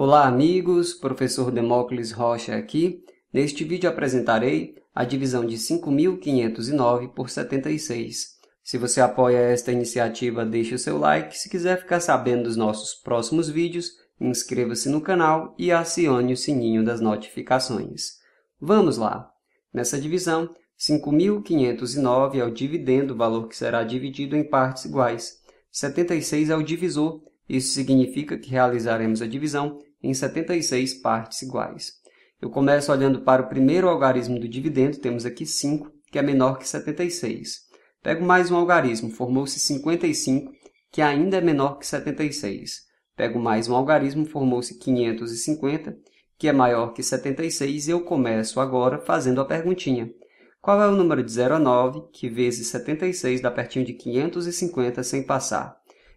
Olá amigos, professor Demócles Rocha aqui. Neste vídeo apresentarei a divisão de 5.509 por 76. Se você apoia esta iniciativa, deixe o seu like. Se quiser ficar sabendo dos nossos próximos vídeos, inscreva-se no canal e acione o sininho das notificações. Vamos lá! Nessa divisão, 5.509 é o dividendo, o valor que será dividido em partes iguais. 76 é o divisor, isso significa que realizaremos a divisão em 76 partes iguais. Eu começo olhando para o primeiro algarismo do dividendo, temos aqui 5, que é menor que 76. Pego mais um algarismo, formou-se 55, que ainda é menor que 76. Pego mais um algarismo, formou-se 550, que é maior que 76, e eu começo agora fazendo a perguntinha. Qual é o número de 0 a 9, que vezes 76 dá pertinho de 550 sem passar?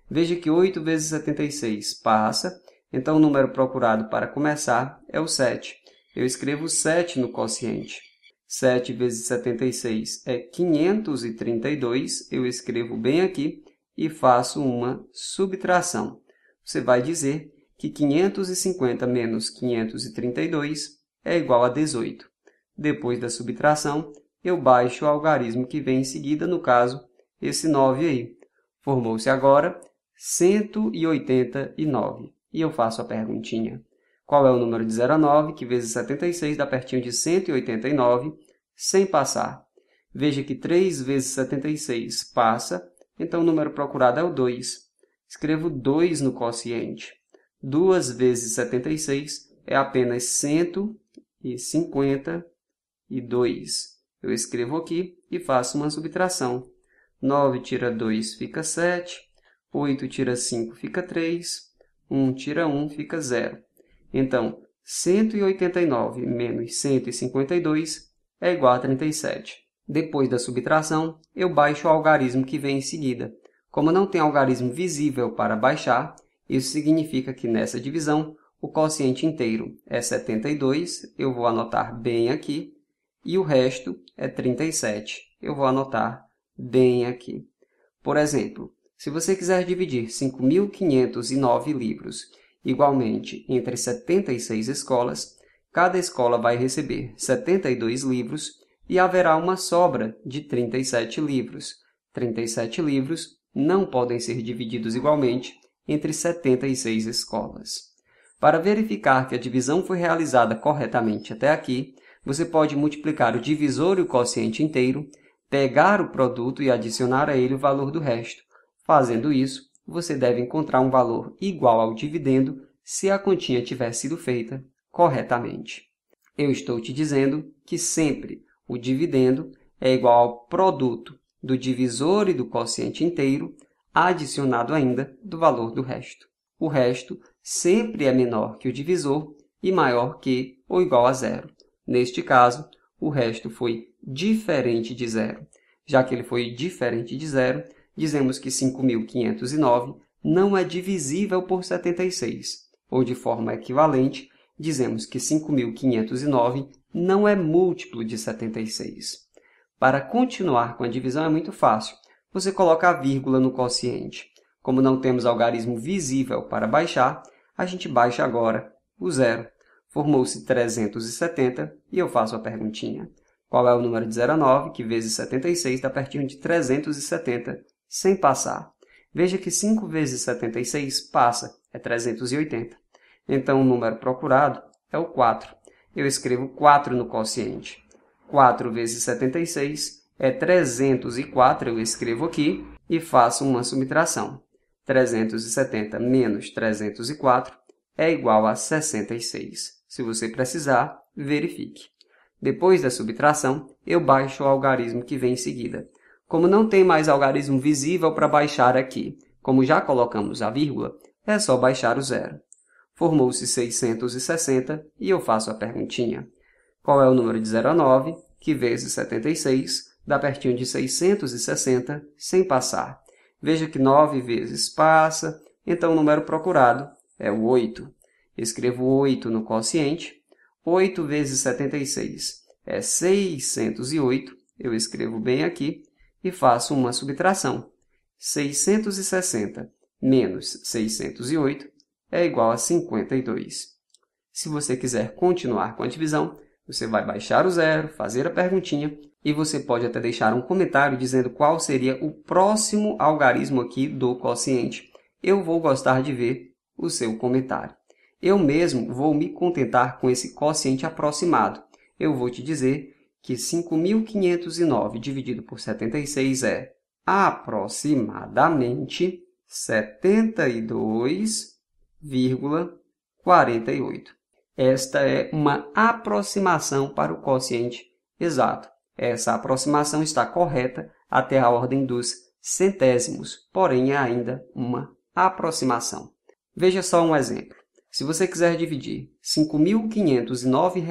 Veja que 8 vezes 76 passa, então, o número procurado para começar é o 7. Eu escrevo 7 no quociente. 7 vezes 76 é 532. Eu escrevo bem aqui e faço uma subtração. Você vai dizer que 550 menos 532 é igual a 18. Depois da subtração, eu baixo o algarismo que vem em seguida, no caso, esse 9 aí. Formou-se agora 189. E eu faço a perguntinha. Qual é o número de 0 a 9, que vezes 76 dá pertinho de 189, sem passar? Veja que 3 vezes 76 passa, então o número procurado é o 2. Escrevo 2 no quociente. 2 vezes 76 é apenas 152. Eu escrevo aqui e faço uma subtração. 9 tira 2 fica 7, 8 tira 5 fica 3, 1 tira 1 fica 0. Então, 189 menos 152 é igual a 37. Depois da subtração, eu baixo o algarismo que vem em seguida. Como não tem algarismo visível para baixar, isso significa que nessa divisão o quociente inteiro é 72, eu vou anotar bem aqui, e o resto é 37, eu vou anotar bem aqui. Por exemplo, se você quiser dividir 5.509 livros igualmente entre 76 escolas, cada escola vai receber 72 livros e haverá uma sobra de 37 livros. 37 livros não podem ser divididos igualmente entre 76 escolas. Para verificar que a divisão foi realizada corretamente até aqui, você pode multiplicar o divisor e o quociente inteiro, pegar o produto e adicionar a ele o valor do resto, Fazendo isso, você deve encontrar um valor igual ao dividendo se a continha tiver sido feita corretamente. Eu estou te dizendo que sempre o dividendo é igual ao produto do divisor e do quociente inteiro, adicionado ainda do valor do resto. O resto sempre é menor que o divisor e maior que ou igual a zero. Neste caso, o resto foi diferente de zero. Já que ele foi diferente de zero, dizemos que 5.509 não é divisível por 76, ou de forma equivalente, dizemos que 5.509 não é múltiplo de 76. Para continuar com a divisão é muito fácil. Você coloca a vírgula no quociente. Como não temos algarismo visível para baixar, a gente baixa agora o zero. Formou-se 370 e eu faço a perguntinha. Qual é o número de 0 a 9, que vezes 76 dá pertinho de 370? sem passar. Veja que 5 vezes 76 passa, é 380. Então, o número procurado é o 4. Eu escrevo 4 no quociente. 4 vezes 76 é 304, eu escrevo aqui e faço uma subtração. 370 menos 304 é igual a 66. Se você precisar, verifique. Depois da subtração, eu baixo o algarismo que vem em seguida. Como não tem mais algarismo visível para baixar aqui, como já colocamos a vírgula, é só baixar o zero. Formou-se 660 e eu faço a perguntinha. Qual é o número de 0 a 9, que vezes 76 dá pertinho de 660 sem passar? Veja que 9 vezes passa, então o número procurado é o 8. Escrevo 8 no quociente. 8 vezes 76 é 608. Eu escrevo bem aqui e faço uma subtração. 660 menos 608 é igual a 52. Se você quiser continuar com a divisão, você vai baixar o zero, fazer a perguntinha e você pode até deixar um comentário dizendo qual seria o próximo algarismo aqui do quociente. Eu vou gostar de ver o seu comentário. Eu mesmo vou me contentar com esse quociente aproximado. Eu vou te dizer que 5.509 dividido por 76 é aproximadamente 72,48. Esta é uma aproximação para o quociente exato. Essa aproximação está correta até a ordem dos centésimos, porém é ainda uma aproximação. Veja só um exemplo. Se você quiser dividir R$ 5.509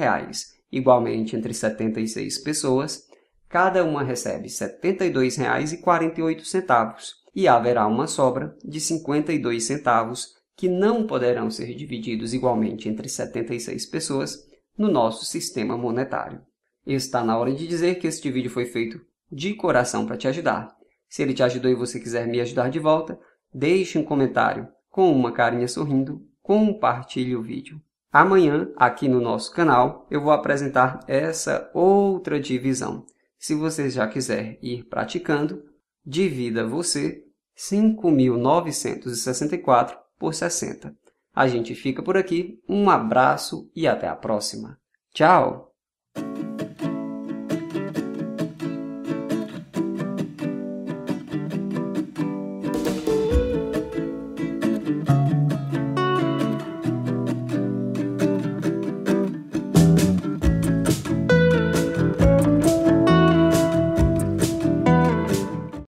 igualmente entre 76 pessoas, cada uma recebe R$ 72,48 e haverá uma sobra de R$ centavos que não poderão ser divididos igualmente entre 76 pessoas no nosso sistema monetário. Está na hora de dizer que este vídeo foi feito de coração para te ajudar. Se ele te ajudou e você quiser me ajudar de volta, deixe um comentário com uma carinha sorrindo, compartilhe o vídeo. Amanhã, aqui no nosso canal, eu vou apresentar essa outra divisão. Se você já quiser ir praticando, divida você 5.964 por 60. A gente fica por aqui, um abraço e até a próxima. Tchau!